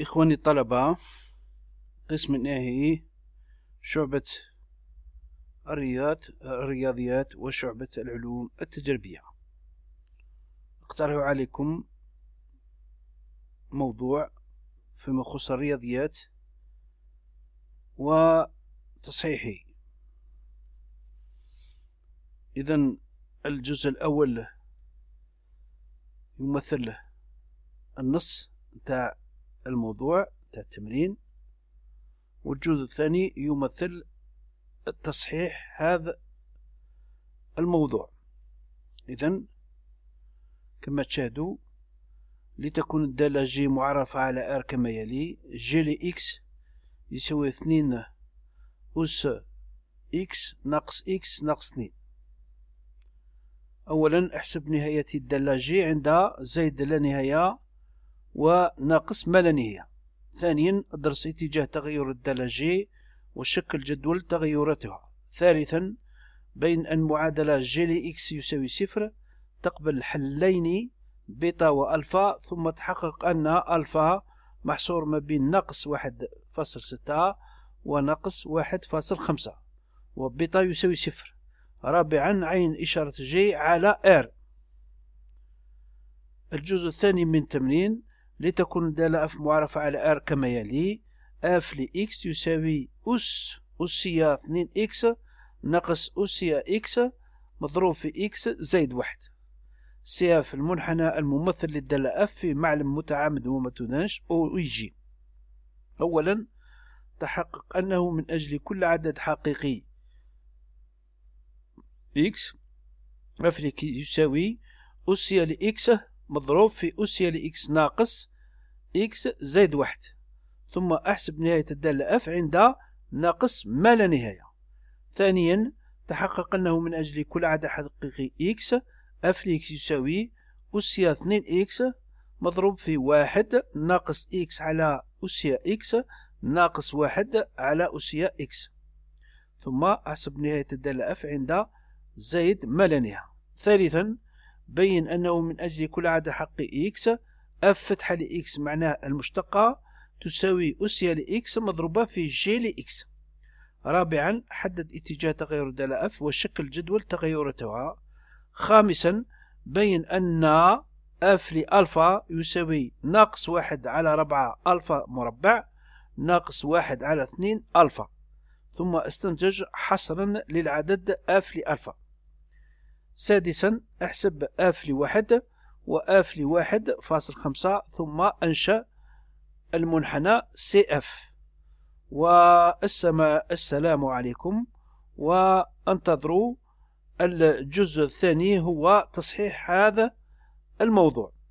إخواني الطلبة قسم الناهي شعبة الرياض الرياضيات وشعبة العلوم التجريبية اقترح عليكم موضوع فيما يخص الرياضيات وتصحيحه إذا الجزء الأول يمثل النص تاع الموضوع تاع التمرين والجزء الثاني يمثل تصحيح هذا الموضوع إذا كما تشاهدوا لتكون الدالة جي معرفة على آر كما يلي جي لي إكس يساوي اثنين أس إكس ناقص إكس ناقص اثنين أولا احسب نهاية الدالة جي عند زائد لا نهاية وناقص ملنية ثانيا درس اتجاه تغير الدالة جي وشكل جدول تغيراتها ثالثا بين المعادلة جي جي لإكس يساوي صفر تقبل حلين بيتا وألفا ثم تحقق أن ألفا محصور ما بين ناقص واحد فاصل ستة وناقص واحد فاصل خمسة وبيتا يساوي صفر رابعا عين إشارة جي على إر الجزء الثاني من التمرين لتكون الدالة أف معرفة على ار كما يلي أف لإكس يساوي أس أسية اثنين إكس ناقص أسية إكس مضروب في إكس زائد واحد سي أف المنحنى الممثل للدالة أف في معلم متعامد وما تناش أو يجي أولا تحقق أنه من أجل كل عدد حقيقي إكس أف يساوي أسية لإكس مضروب في أسية لإكس ناقص إكس زائد واحد ثم أحسب نهاية الدالة اف عند ناقص ما لا نهاية ثانيا تحقق أنه من أجل كل عدد حقيقي إكس اف لإكس يساوي أسيا 2 إكس مضروب في واحد ناقص إكس على أسيا إكس ناقص واحد على أسيا إكس ثم أحسب نهاية الدالة اف عند زائد ما لا نهاية ثالثا بين أنه من أجل كل عدد حقيقي إكس اف فتحة لإكس معناه المشتقة تساوي أسية لإكس مضروبة في جي لإكس رابعا حدد اتجاه تغير الدالة اف وشكل جدول تغيرتها خامسا بين أن اف لألفا يساوي ناقص واحد على ربعة ألفا مربع ناقص واحد على اثنين ألفا ثم استنتج حصرا للعدد اف لألفا سادسا احسب اف لواحد و اف لواحد فاصل خمسة ثم انشأ المنحنى سي اف والسماء السلام عليكم وانتظروا الجزء الثاني هو تصحيح هذا الموضوع